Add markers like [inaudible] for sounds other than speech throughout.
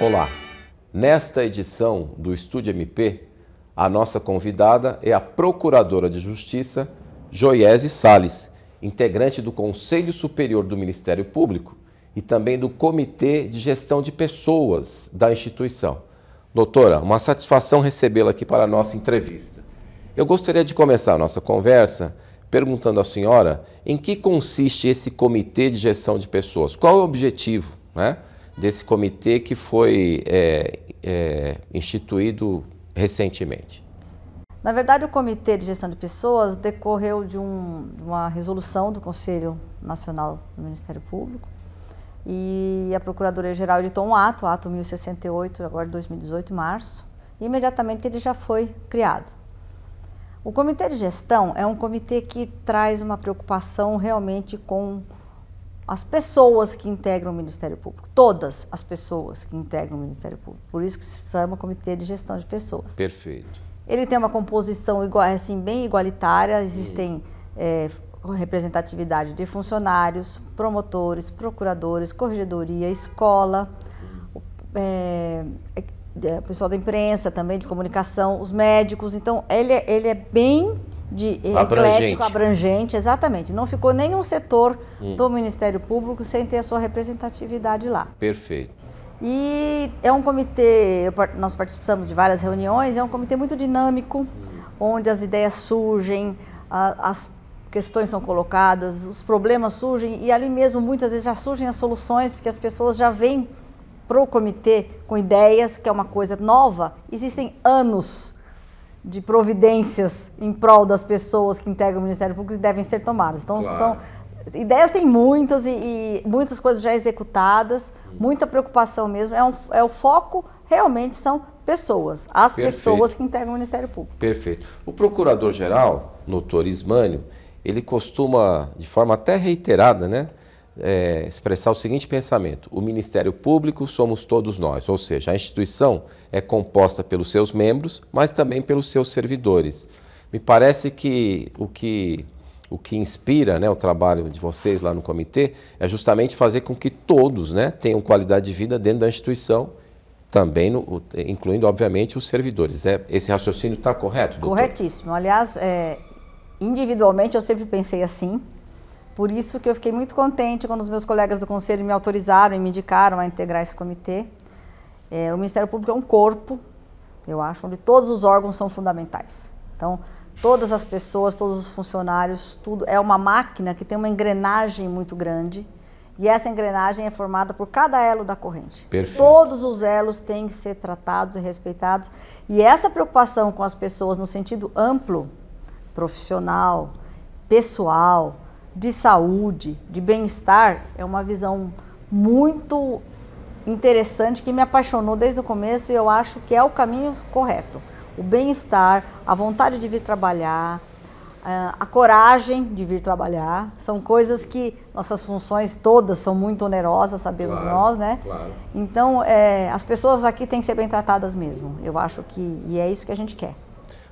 Olá! Nesta edição do Estúdio MP, a nossa convidada é a Procuradora de Justiça, Joiese Sales, integrante do Conselho Superior do Ministério Público e também do Comitê de Gestão de Pessoas da instituição. Doutora, uma satisfação recebê-la aqui para a nossa entrevista. Eu gostaria de começar a nossa conversa perguntando à senhora em que consiste esse Comitê de Gestão de Pessoas, qual é o objetivo, né? desse comitê que foi é, é, instituído recentemente? Na verdade, o Comitê de Gestão de Pessoas decorreu de, um, de uma resolução do Conselho Nacional do Ministério Público e a Procuradoria-Geral editou um ato, ato 1068, agora de 2018, março, e imediatamente ele já foi criado. O Comitê de Gestão é um comitê que traz uma preocupação realmente com as pessoas que integram o Ministério Público, todas as pessoas que integram o Ministério Público. Por isso que se chama Comitê de Gestão de Pessoas. Perfeito. Ele tem uma composição igual, assim, bem igualitária, existem é, representatividade de funcionários, promotores, procuradores, corregedoria, escola, é, é, é, pessoal da imprensa também, de comunicação, os médicos. Então, ele, é, ele é bem de abrangente. eclético, abrangente, exatamente. Não ficou nenhum setor hum. do Ministério Público sem ter a sua representatividade lá. Perfeito. E é um comitê, nós participamos de várias reuniões, é um comitê muito dinâmico, hum. onde as ideias surgem, as questões são colocadas, os problemas surgem e ali mesmo muitas vezes já surgem as soluções, porque as pessoas já vêm para o comitê com ideias, que é uma coisa nova. Existem anos de providências em prol das pessoas que integram o Ministério Público devem ser tomadas. Então, claro. são ideias tem muitas e, e, muitas coisas já executadas, hum. muita preocupação mesmo. É, um, é o foco realmente são pessoas, as Perfeito. pessoas que integram o Ministério Público. Perfeito. O Procurador-Geral, Doutor Ismânio, ele costuma, de forma até reiterada, né, é, expressar o seguinte pensamento: o Ministério Público somos todos nós, ou seja, a instituição é composta pelos seus membros, mas também pelos seus servidores. Me parece que o que, o que inspira né, o trabalho de vocês lá no comitê é justamente fazer com que todos né, tenham qualidade de vida dentro da instituição também no, incluindo, obviamente, os servidores. É, esse raciocínio está correto, doutor? Corretíssimo. Aliás, é, individualmente eu sempre pensei assim, por isso que eu fiquei muito contente quando os meus colegas do conselho me autorizaram e me indicaram a integrar esse comitê. É, o Ministério Público é um corpo, eu acho, onde todos os órgãos são fundamentais. Então, todas as pessoas, todos os funcionários, tudo é uma máquina que tem uma engrenagem muito grande. E essa engrenagem é formada por cada elo da corrente. Perfeito. Todos os elos têm que ser tratados e respeitados. E essa preocupação com as pessoas no sentido amplo, profissional, pessoal, de saúde, de bem-estar, é uma visão muito interessante que me apaixonou desde o começo e eu acho que é o caminho correto. O bem-estar, a vontade de vir trabalhar, eh, a coragem de vir trabalhar, são coisas que nossas funções todas são muito onerosas, sabemos claro, nós, né? Claro. Então, é, as pessoas aqui têm que ser bem tratadas mesmo, eu acho que, e é isso que a gente quer.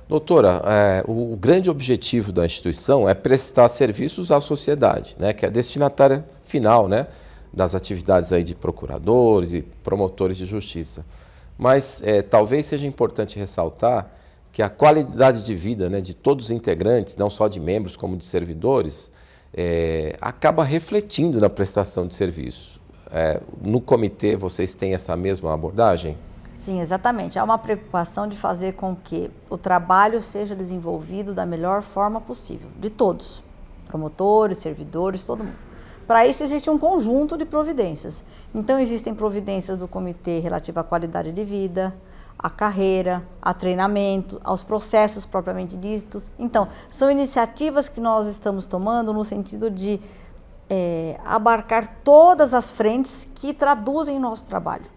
Doutora, é, o, o, grande objetivo da instituição é prestar serviços à sociedade, né, que é a destinatária final né, das atividades aí de procuradores e promotores de justiça. Mas é, talvez seja importante ressaltar que a qualidade de vida né, de todos os integrantes, não só de membros como de servidores, é, acaba refletindo na prestação de serviço. É, no comitê vocês têm essa mesma abordagem? Sim, exatamente. Há uma preocupação de fazer com que o trabalho seja desenvolvido da melhor forma possível, de todos, promotores, servidores, todo mundo. Para isso existe um conjunto de providências. Então existem providências do comitê relativa à qualidade de vida, à carreira, a treinamento, aos processos propriamente ditos. Então, são iniciativas que nós estamos tomando no sentido de é, abarcar todas as frentes que traduzem nosso trabalho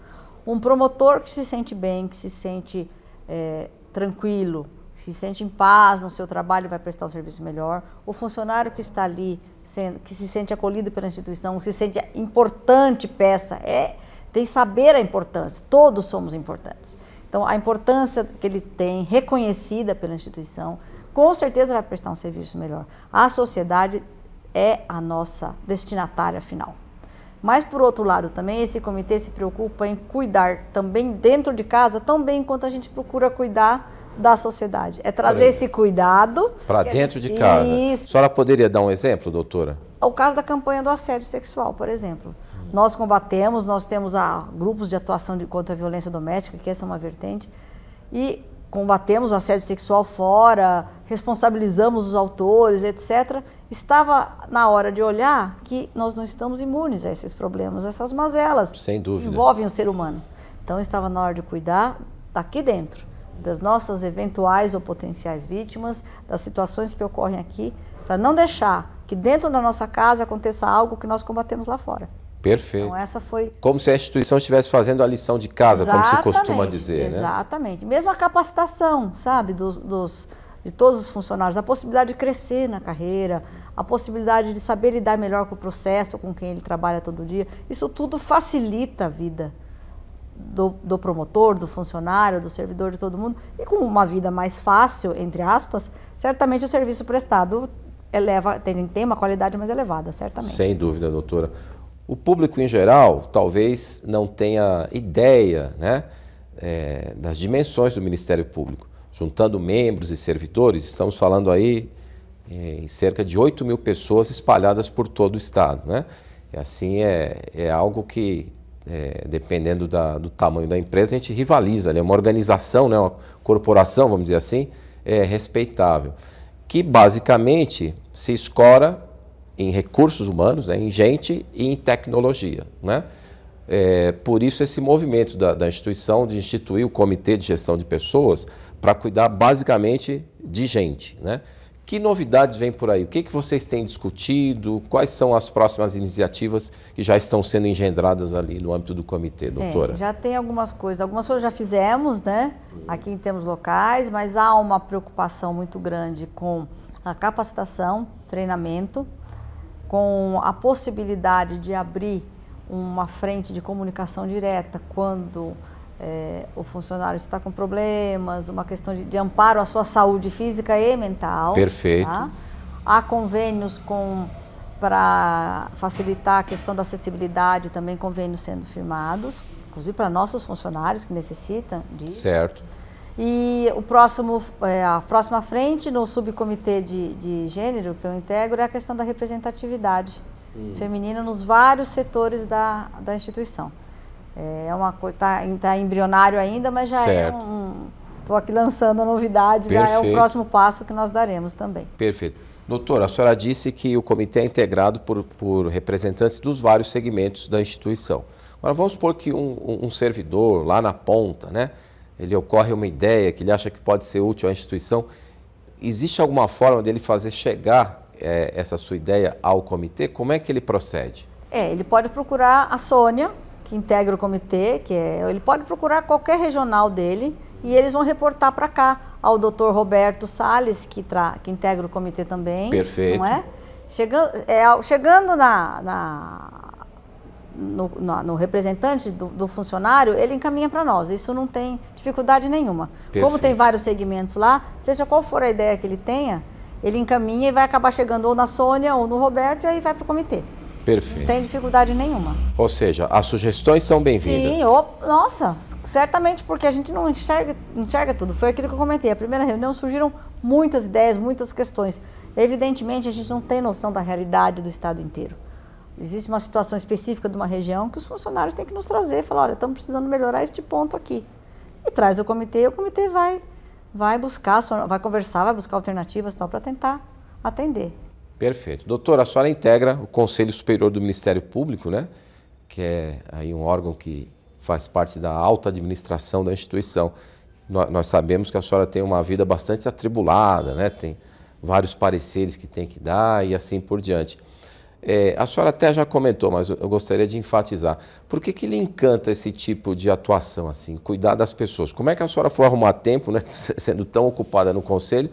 um promotor que se sente bem, que se sente é, tranquilo, que se sente em paz no seu trabalho, vai prestar um serviço melhor. O funcionário que está ali, sendo, que se sente acolhido pela instituição, que se sente importante peça, é, tem saber a importância. Todos somos importantes. Então, a importância que ele tem, reconhecida pela instituição, com certeza vai prestar um serviço melhor. A sociedade é a nossa destinatária final. Mas, por outro lado, também esse comitê se preocupa em cuidar também dentro de casa, tão bem quanto a gente procura cuidar da sociedade. É trazer esse cuidado. Para dentro gente... de casa. Isso. A senhora poderia dar um exemplo, doutora? O caso da campanha do assédio sexual, por exemplo. Nós combatemos, nós temos a, ah, grupos de atuação de, contra a violência doméstica, que essa é uma vertente. E combatemos o assédio sexual fora, responsabilizamos os autores, etc., estava na hora de olhar que nós não estamos imunes a esses problemas, a essas mazelas. Sem dúvida. Envolvem o ser humano. Então estava na hora de cuidar daqui dentro, das nossas eventuais ou potenciais vítimas, das situações que ocorrem aqui, para não deixar que dentro da nossa casa aconteça algo que nós combatemos lá fora. Perfeito. Então essa foi como se a instituição estivesse fazendo a lição de casa, exatamente, como se costuma dizer, exatamente. né? Exatamente. Mesmo a capacitação, sabe, dos, dos, de todos os funcionários, a possibilidade de crescer na carreira, a possibilidade de saber lidar melhor com o processo, com quem ele trabalha todo dia. Isso tudo facilita a vida. Do, do, promotor, do funcionário, do servidor, de todo mundo. E com uma vida mais fácil, entre aspas, certamente o serviço prestado eleva, tem, tem uma qualidade mais elevada, certamente. Sem dúvida, doutora. O público em geral talvez não tenha ideia né, é, das dimensões do Ministério Público. Juntando membros e servidores, estamos falando aí é, em cerca de 8 mil pessoas espalhadas por todo o Estado. Né? E assim é, é algo que, é, dependendo da, do tamanho da empresa, a gente rivaliza. É né? uma organização, né? uma corporação, vamos dizer assim, é respeitável. Que basicamente se escora em recursos humanos, né, em gente e em tecnologia. Né? É, por isso, esse movimento da, da, instituição de instituir o Comitê de Gestão de Pessoas para cuidar basicamente de gente. Né? Que novidades vem por aí? O que, que vocês têm discutido? Quais são as próximas iniciativas que já estão sendo engendradas ali no âmbito do comitê, é, doutora? É, já tem algumas coisas. Algumas coisas já fizemos, né? Uhum. Aqui em termos locais, mas há uma preocupação muito grande com a capacitação, treinamento com a possibilidade de abrir uma frente de comunicação direta quando é, o funcionário está com problemas, uma questão de, de, amparo à sua saúde física e mental. Perfeito. Tá? Há convênios com para facilitar a questão da acessibilidade, também convênios sendo firmados, inclusive para nossos funcionários que necessitam disso. Certo. E o próximo, é, a próxima frente no subcomitê de, de gênero que eu integro é a questão da representatividade hum. feminina nos vários setores da, da instituição. É, é uma coisa, está tá embrionário ainda, mas já é certo. é um. Estou aqui lançando a novidade, Perfeito. já é o próximo passo que nós daremos também. Perfeito. Doutora, a senhora disse que o comitê é integrado por, por representantes dos vários segmentos da instituição. Agora vamos supor que um, um servidor lá na ponta, né? ele ocorre uma ideia que ele acha que pode ser útil à instituição, existe alguma forma dele fazer chegar é, essa sua ideia ao comitê? Como é que ele procede? É, ele pode procurar a Sônia, que integra o comitê, que é, ele pode procurar qualquer regional dele e eles vão reportar para cá ao doutor Roberto Sales, que, tra, que integra o comitê também. Perfeito. Não é? Chegando, é, chegando na, na no, no, no, representante do, do, funcionário, ele encaminha para nós. Isso não tem dificuldade nenhuma. Perfeito. Como tem vários segmentos lá, seja qual for a ideia que ele tenha, ele encaminha e vai acabar chegando ou na Sônia ou no Roberto e aí vai para o comitê. Perfeito. Não tem dificuldade nenhuma. Ou seja, as sugestões são bem-vindas. Sim, nossa, certamente porque a gente não enxerga, enxerga tudo. Foi aquilo que eu comentei. A primeira reunião surgiram muitas ideias, muitas questões. Evidentemente, a gente não tem noção da realidade do estado inteiro. Existe uma situação específica de uma região que os funcionários têm que nos trazer, falar, olha, estamos precisando melhorar este ponto aqui. E traz o comitê, o comitê vai, vai buscar, vai conversar, vai buscar alternativas tal para tentar atender. Perfeito. Doutora, a senhora integra o Conselho Superior do Ministério Público, né? Que é aí um órgão que faz parte da alta administração da instituição. Nós sabemos que a senhora tem uma vida bastante atribulada, né? Tem vários pareceres que tem que dar e assim por diante. É, a senhora até já comentou, mas eu gostaria de enfatizar. Por que, que lhe encanta esse tipo de atuação, assim, cuidar das pessoas? Como é que a senhora foi arrumar tempo, né, [laughs] sendo tão ocupada no conselho,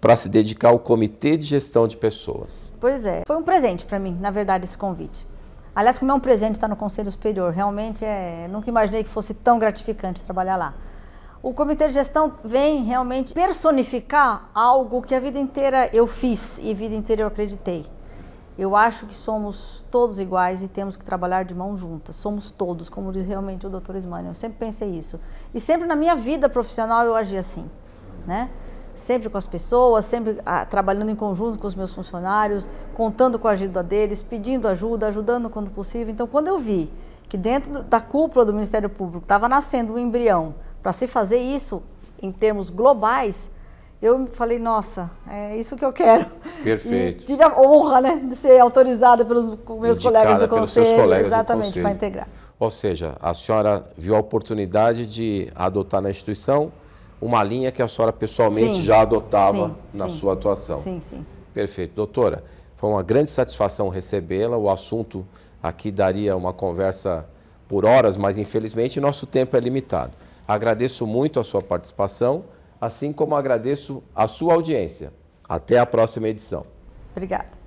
para se dedicar ao comitê de gestão de pessoas? Pois é, foi um presente para mim, na verdade, esse convite. Aliás, como é um presente estar no Conselho Superior, realmente é, nunca imaginei que fosse tão gratificante trabalhar lá. O comitê de gestão vem realmente personificar algo que a vida inteira eu fiz e a vida inteira eu acreditei eu acho que somos todos iguais e temos que trabalhar de mão juntas. Somos todos, como diz realmente o Dr. Ismani. Eu sempre pensei isso. E sempre na minha vida profissional eu agi assim, né? Sempre com as pessoas, sempre ah, trabalhando em conjunto com os meus funcionários, contando com a ajuda deles, pedindo ajuda, ajudando quando possível. Então, quando eu vi que dentro da cúpula do Ministério Público estava nascendo um embrião para se fazer isso em termos globais, eu falei, nossa, é isso que eu quero. Perfeito. E tive a honra né, de ser autorizada pelos meus Indicada colegas do Conselho. Pelos seus colegas exatamente, para integrar. Ou seja, a senhora viu a oportunidade de adotar na instituição uma linha que a senhora pessoalmente sim. já adotava sim, na sim. sua atuação. Sim, sim. Perfeito. Doutora, foi uma grande satisfação recebê-la. O assunto aqui daria uma conversa por horas, mas infelizmente nosso tempo é limitado. Agradeço muito a sua participação assim como agradeço a sua audiência. Até a próxima edição. Obrigada.